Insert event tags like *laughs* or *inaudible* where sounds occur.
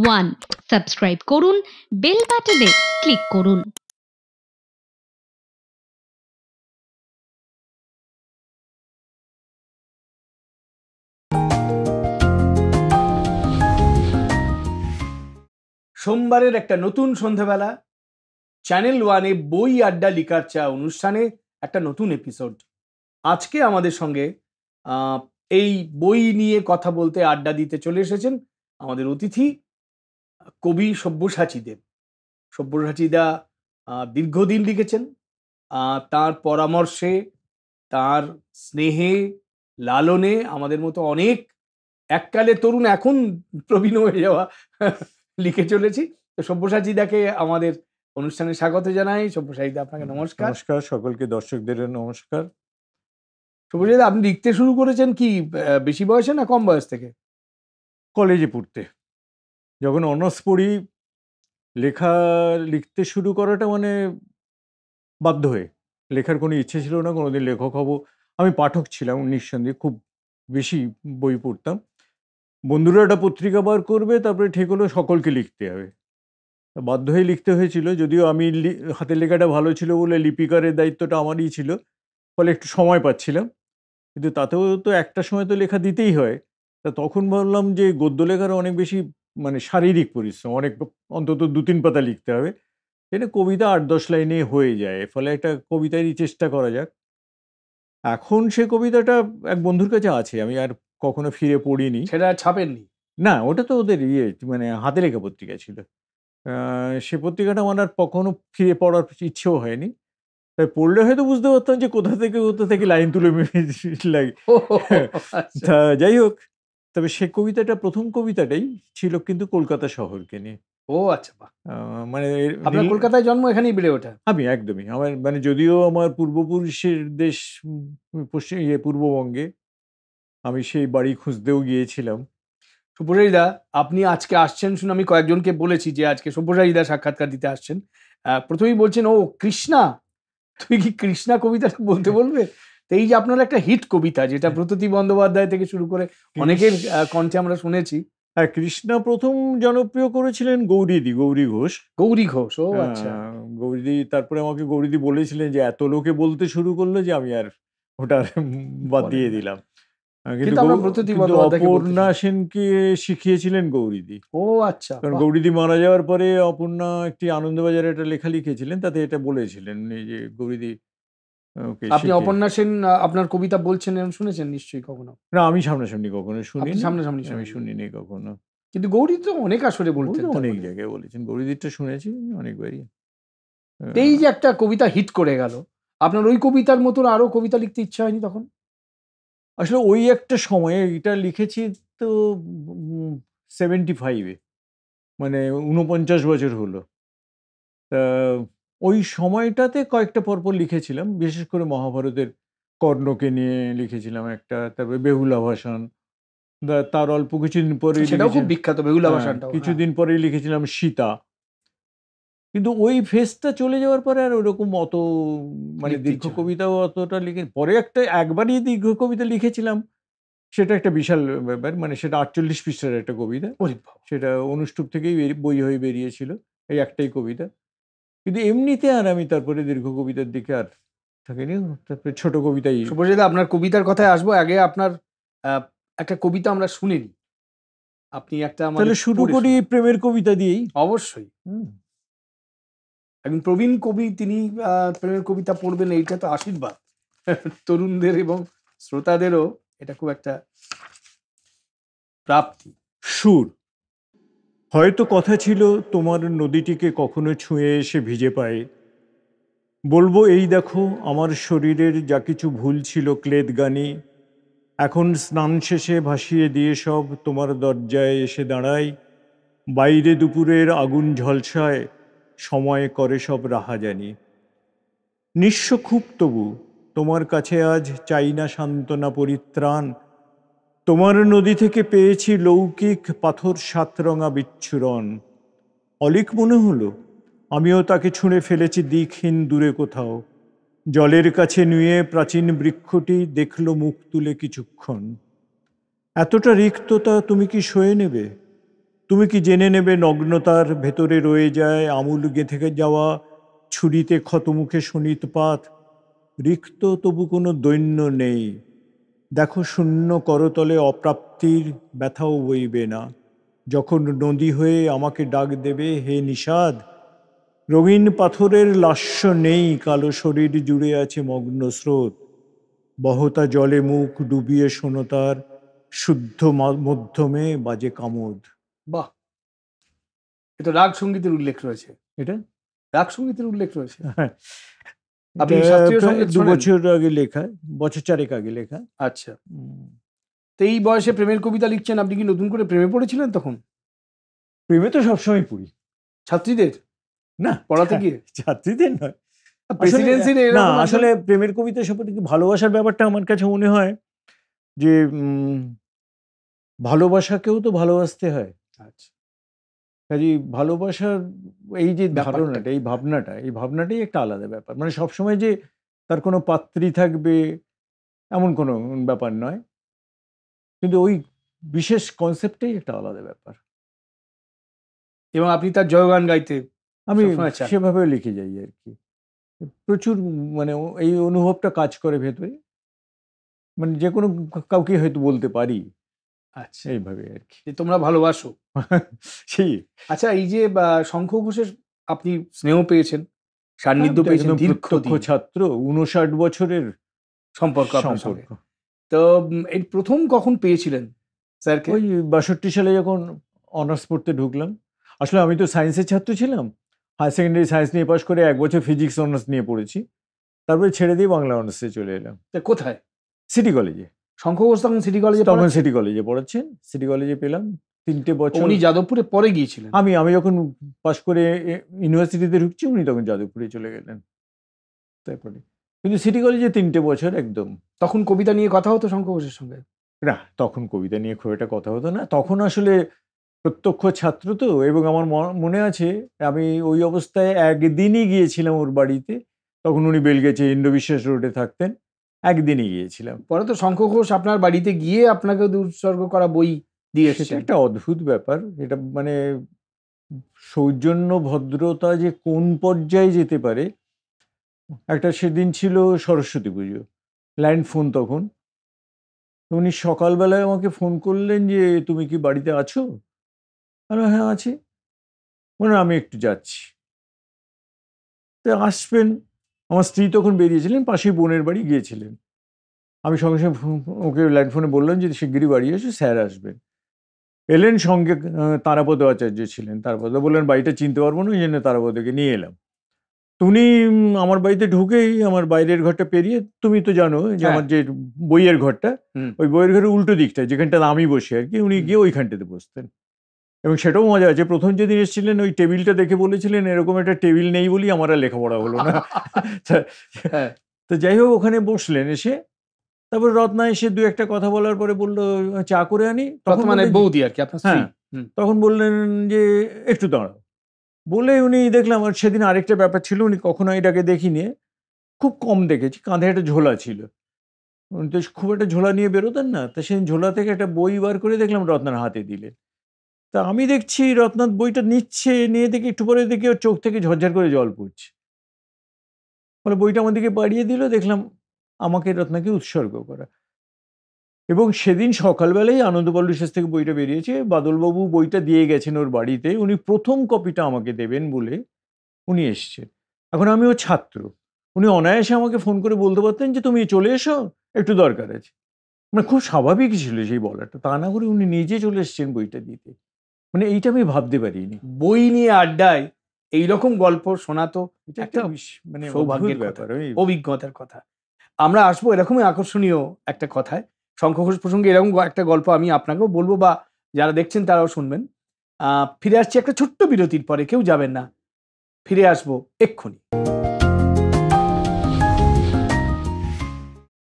One subscribe করুন bell বাটনে click করুন সোমবারের একটা নতুন সন্ধেবেলা চ্যানেল ওয়ানে বই আড্ডা লিকার চা অনুষ্ঠানে একটা নতুন এপিসোড আজকে আমাদের সঙ্গে এই বই নিয়ে কথা বলতে আড্ডা দিতে চলে এসেছেন আমাদের অতিথি কবি সব্যসাচীদেব সব্যসাচীদা দীর্ঘদিন লিখেছেন তার পরামর্শে তার স্নেহে লালনে আমাদের মতো অনেক এককালে তরুণ এখন প্রবীণ হয়ে যাওয়া লিখে চলেছি তো সব্যসাচীদাকে আমাদের অনুষ্ঠানে স্বাগত জানাই সব্যসাচীদা আপনাকে নমস্কার নমস্কার সকলকে দর্শকদের নমস্কার সব্যসাচীদা আপনি লিখতে শুরু করেছেন কি বেশি বয়সে না কম বয়স থেকে কলেজে পড়তে যখন অনার্স পড়ি লেখা লিখতে শুরু করাটা মানে বাধ্য হয়ে লেখার কোনো ইচ্ছে ছিল না কোনোদিন লেখক হব আমি পাঠক ছিলাম নিঃসন্দেহে খুব বেশি বই পড়তাম বন্ধুরা একটা পত্রিকা বার করবে তারপরে ঠিক হলো সকলকে লিখতে হবে বাধ্য হয়ে লিখতে হয়েছিল যদিও আমি হাতের লেখাটা ভালো ছিল বলে লিপিকারের দায়িত্বটা আমারই ছিল ফলে একটু সময় পাচ্ছিলাম কিন্তু তাতেও তো একটা সময় তো লেখা দিতেই হয় তা তখন ভাবলাম যে গদ্য লেখার অনেক বেশি মানে শারীরিক পরিশ্রম অনেক অন্তত দু তিন পাতা লিখতে হবে এটা কবিতা আট দশ লাইনে হয়ে যায় ফলে একটা কবিতারই চেষ্টা করা যাক এখন সে কবিতাটা এক বন্ধুর কাছে আছে আমি আর কখনো ফিরে পড়িনি সেটা ছাপেননি না ওটা তো ওদের ইয়ে মানে হাতে লেখা পত্রিকা ছিল সে পত্রিকাটা আমার আর কখনো ফিরে পড়ার ইচ্ছেও হয়নি তাই পড়লে হয়তো বুঝতে পারতাম যে কোথা থেকে কোথা থেকে লাইন তুলে লাগে *laughs* আচ্ছা। যাই হোক তবে সে কবিতাটা প্রথম কবিতাটাই ছিল কিন্তু কলকাতা শহরকে নিয়ে ও আচ্ছা মানে আপনার কলকাতায় জন্ম এখানেই বেড়ে ওঠা আমি একদমই আমার মানে যদিও আমার পূর্বপুরুষের দেশ পশ্চিম ইয়ে পূর্ববঙ্গে আমি সেই বাড়ি খুঁজতেও গিয়েছিলাম সুপ্রসারিদা আপনি আজকে আসছেন শুনে আমি কয়েকজনকে বলেছি যে আজকে সুব্রজাইদা সাক্ষাৎকার দিতে আসছেন প্রথমেই বলছেন ও কৃষ্ণা *laughs* তুমি কি কৃষ্ণা কবিতাটা বলতে বলবে এই যে আপনার একটা হিট কবিতা যেটা ব্রততী বন্দ্যোপাধ্যায় থেকে শুরু করে অনেকের কণ্ঠে আমরা শুনেছি হ্যাঁ কৃষ্ণ প্রথম জনপ্রিয় করেছিলেন গৌরীদি গৌরী ঘোষ গৌরী ঘোষ ও হ্যাঁ, আচ্ছা গৌরীদি তারপরে আমাকে গৌরীদি বলেছিলেন যে এত লোকে বলতে শুরু করলো যে আমি আর ওটা বাদ দিয়ে দিলাম অপর্ণা সেনকে শিখিয়েছিলেন গৌরীদি ও আচ্ছা কারণ গৌরীদি মারা যাওয়ার পরে অপর্ণা একটি আনন্দবাজারে একটা লেখা লিখেছিলেন তাতে এটা বলেছিলেন যে গৌরীদি আপনি অপর্ণা সেন আপনার কবিতা বলছেন এরকম শুনেছেন নিশ্চয়ই কখনো না আমি সামনাসামনি কখনো শুনি সামনাসামনি আমি শুনিনি কখনো কিন্তু গৌরী তো অনেক আসরে বলতেন অনেক মানে। জায়গায় বলেছেন তো শুনেছি অনেকবারই এই যে একটা কবিতা হিট করে গেল আপনার ওই কবিতার মতন আরো কবিতা লিখতে ইচ্ছা হয়নি তখন আসলে ওই একটা সময়ে এটা লিখেছি তো সেভেন্টি ফাইভে মানে উনপঞ্চাশ বছর হলো তা ওই সময়টাতে কয়েকটা পরপর লিখেছিলাম বিশেষ করে মহাভারতের কর্ণকে নিয়ে লিখেছিলাম একটা তারপরে বেহুলা ভাষণ তার অল্প কিছুদিন পরে বিখ্যাত বেহুলা হ্যাঁ, ভাষণটা হ্যাঁ। কিছুদিন পরে লিখেছিলাম সীতা কিন্তু ওই ফেসটা চলে যাওয়ার পরে আর ওরকম অত মানে দীর্ঘ কবিতাও অতটা লিখে পরে একটা একবারই দীর্ঘ কবিতা লিখেছিলাম সেটা একটা বিশাল ব্যাপার মানে সেটা আটচল্লিশ পৃষ্ঠার একটা কবিতা সেটা অনুষ্ঠুপ থেকেই বই হয়ে বেরিয়েছিল এই একটাই কবিতা কিন্তু এমনিতে আর আমি তারপরে দীর্ঘ কবিতার দিকে আর থাকিনি তারপরে ছোট কবিতাই সুপ্রজিৎ আপনার কবিতার কথায় আসবো আগে আপনার একটা কবিতা আমরা শুনি আপনি একটা তাহলে শুরু করি প্রেমের কবিতা দিয়েই অবশ্যই একজন প্রবীণ কবি তিনি প্রেমের কবিতা পড়বেন এইটা তো আশীর্বাদ তরুণদের এবং শ্রোতাদেরও এটা খুব একটা প্রাপ্তি সুর হয়তো কথা ছিল তোমার নদীটিকে কখনো ছুঁয়ে এসে ভিজে পায় বলবো এই দেখো আমার শরীরের যা কিছু ভুল ছিল ক্লেদ গানি এখন স্নান শেষে ভাসিয়ে দিয়ে সব তোমার দরজায় এসে দাঁড়ায় বাইরে দুপুরের আগুন ঝলসায় সময় করে সব রাহা জানি নিঃস্ব খুব তবু তোমার কাছে আজ চাই না সান্ত্বনা পরিত্রাণ তোমার নদী থেকে পেয়েছি লৌকিক পাথর সাতরঙা বিচ্ছুরণ অলিক মনে হলো আমিও তাকে ছুঁড়ে ফেলেছি দিকহীন দূরে কোথাও জলের কাছে নুয়ে প্রাচীন বৃক্ষটি দেখল মুখ তুলে কিছুক্ষণ এতটা রিক্ততা তুমি কি সয়ে নেবে তুমি কি জেনে নেবে নগ্নতার ভেতরে রয়ে যায় আমুল গেঁথে যাওয়া ছুরিতে ক্ষতমুখে শনিতপাত রিক্ত তবু কোনো দৈন্য নেই দেখো শূন্য করতলে অপ্রাপ্তির ব্যথাও বইবে না যখন নদী হয়ে আমাকে ডাক দেবে হে নিষাদ রঙিন পাথরের লাস্য নেই কালো শরীর জুড়ে আছে মগ্ন স্রোত বহতা জলে মুখ ডুবিয়ে শোনো তার শুদ্ধ মধ্যমে বাজে কামোদ বাহ এটা রাগ সঙ্গীতের উল্লেখ রয়েছে এটা রাগ সঙ্গীতের উল্লেখ রয়েছে হ্যাঁ। আপনি দু বছর আগে লেখা বছর চারেক আগে লেখা আচ্ছা তো এই বয়সে প্রেমের কবিতা লিখছেন আপনি কি নতুন করে প্রেমে পড়েছিলেন তখন প্রেমে তো সবসময় পড়ি ছাত্রীদের না পড়াতে গিয়ে ছাত্রীদের নয় না আসলে প্রেমের কবিতা সম্পর্কে ভালোবাসার ব্যাপারটা আমার কাছে মনে হয় যে ভালোবাসাকেও তো ভালোবাসতে হয় আচ্ছা কাজে ভালোবাসার এই যে ধারণাটা এই ভাবনাটা এই ভাবনাটাই একটা আলাদা ব্যাপার মানে সবসময় যে তার কোনো পাত্রী থাকবে এমন কোনো ব্যাপার নয় কিন্তু ওই বিশেষ কনসেপ্টেই একটা আলাদা ব্যাপার এবং আপনি তার জয়গান গাইতে আমি সেভাবে লিখে যাই আর কি প্রচুর মানে এই অনুভবটা কাজ করে ভেতরে মানে যে কোনো কাউকে হয়তো বলতে পারি আচ্ছা এইভাবে আর কি তোমরা ভালোবাসো *laughs* সেই আচ্ছা এই যে শঙ্খ ঘোষের আপনি স্নেহ পেয়েছেন সান্নিধ্য হ্যাঁ, পেয়েছেন প্রত্যক্ষ ছাত্র উনষাট বছরের সম্পর্ক সম্পর্ক তো এই প্রথম কখন পেয়েছিলেন স্যারকে ওই বাষট্টি সালে যখন অনার্স পড়তে ঢুকলাম আসলে আমি তো সায়েন্সের ছাত্র ছিলাম হায়ার সেকেন্ডারি সায়েন্স নিয়ে পাশ করে এক বছর ফিজিক্স অনার্স নিয়ে পড়েছি তারপরে ছেড়ে দিয়ে বাংলা অনার্সে চলে এলাম তা কোথায় সিটি কলেজে শঙ্খ তখন সিটি কলেজে তখন সিটি কলেজে পড়াচ্ছেন সিটি কলেজে পেলাম তিনটে বছর উনি যাদবপুরে পরে গিয়েছিলেন আমি আমি যখন পাশ করে ইউনিভার্সিটিতে ঢুকছি উনি তখন যাদবপুরে চলে গেলেন তারপরে কিন্তু সিটি কলেজে তিনটে বছর একদম তখন কবিতা নিয়ে কথা হতো শঙ্খ ঘোষের সঙ্গে না তখন কবিতা নিয়ে খুব একটা কথা হতো না তখন আসলে প্রত্যক্ষ ছাত্র তো এবং আমার মনে আছে আমি ওই অবস্থায় একদিনই গিয়েছিলাম ওর বাড়িতে তখন উনি বেলগেছে ইন্দ্র বিশ্বাস রোডে থাকতেন একদিনই গিয়েছিলাম পরে তো শঙ্খ ঘোষ আপনার বাড়িতে গিয়ে আপনাকে উৎসর্গ করা বই দিয়ে সেটা একটা অদ্ভুত ব্যাপার এটা মানে সৌজন্য ভদ্রতা যে কোন পর্যায়ে যেতে পারে একটা সেদিন ছিল সরস্বতী পুজো ল্যান্ড ফোন তখন উনি সকালবেলায় আমাকে ফোন করলেন যে তুমি কি বাড়িতে আছো আর হ্যাঁ আছি মনে আমি একটু যাচ্ছি তো আসবেন আমার স্ত্রী তখন বেরিয়েছিলেন পাশেই বোনের বাড়ি গিয়েছিলেন আমি সঙ্গে সঙ্গে ওকে ল্যান্ড ফোনে বললাম যে শিগগিরই বাড়ি এসে স্যার আসবেন এলেন সঙ্গে তারাপদ আচার্য ছিলেন তারপর বললেন বাড়িটা চিনতে পারবো না ওই জন্য তারাপদকে নিয়ে এলাম তুমি আমার বাড়িতে ঢুকেই আমার বাইরের ঘরটা পেরিয়ে তুমি তো জানো যে হ্যাঁ। আমার যে বইয়ের ঘরটা ওই বইয়ের ঘরের উল্টো দিকটা যেখানটা আমি বসে আর কি উনি গিয়ে ওইখানটাতে বসতেন এবং সেটাও মজা আছে প্রথম যেদিন এসেছিলেন ওই টেবিলটা দেখে বলেছিলেন এরকম একটা টেবিল নেই বলেই আমার আর লেখাপড়া হলো না *laughs* হ্যাঁ। তো যাই হোক ওখানে বসলেন এসে তারপর রত্না এসে দু একটা কথা বলার পরে বললো চা করে আনি তখন মানে বৌদি আর কি হ্যাঁ তখন বললেন যে একটু দাঁড়াও বলে উনি দেখলাম আর সেদিন আরেকটা ব্যাপার ছিল উনি কখনো এটাকে দেখিনি খুব কম দেখেছি কাঁধে একটা ঝোলা ছিল উনি তো খুব একটা ঝোলা নিয়ে বেরোতেন না তা সেই ঝোলা থেকে একটা বই বার করে দেখলাম রত্নার হাতে দিলেন তা আমি দেখছি রত্নাথ বইটা নিচ্ছে নিয়ে দেখি একটু পরে দেখি ওর চোখ থেকে ঝরঝর করে জল পড়ছে বলে বইটা আমাদেরকে বাড়িয়ে দিল দেখলাম আমাকে রত্নাকে উৎসর্গ করা এবং সেদিন সকালবেলাই আনন্দপল্লু শেষ থেকে বইটা বেরিয়েছে বাদলবাবু বইটা দিয়ে গেছেন ওর বাড়িতে উনি প্রথম কপিটা আমাকে দেবেন বলে উনি এসছেন এখন আমি ও ছাত্র উনি অনায়াসে আমাকে ফোন করে বলতে পারতেন যে তুমি চলে এসো একটু দরকার আছে মানে খুব স্বাভাবিক ছিল সেই বলাটা তা না করে উনি নিজে চলে এসছেন বইটা দিতে মানে এইটা আমি ভাবতে পারিনি বই নিয়ে আড্ডায় এইরকম গল্প শোনা তো একটা মানে সৌভাগ্যের ব্যাপার অভিজ্ঞতার কথা আমরা আসবো এরকমই আকর্ষণীয় একটা কথায় শঙ্খ ঘোষ প্রসঙ্গে এরকম একটা গল্প আমি আপনাকেও বলবো বা যারা দেখছেন তারাও শুনবেন ফিরে আসছি একটা ছোট্ট বিরতির পরে কেউ যাবেন না ফিরে আসবো এক্ষুনি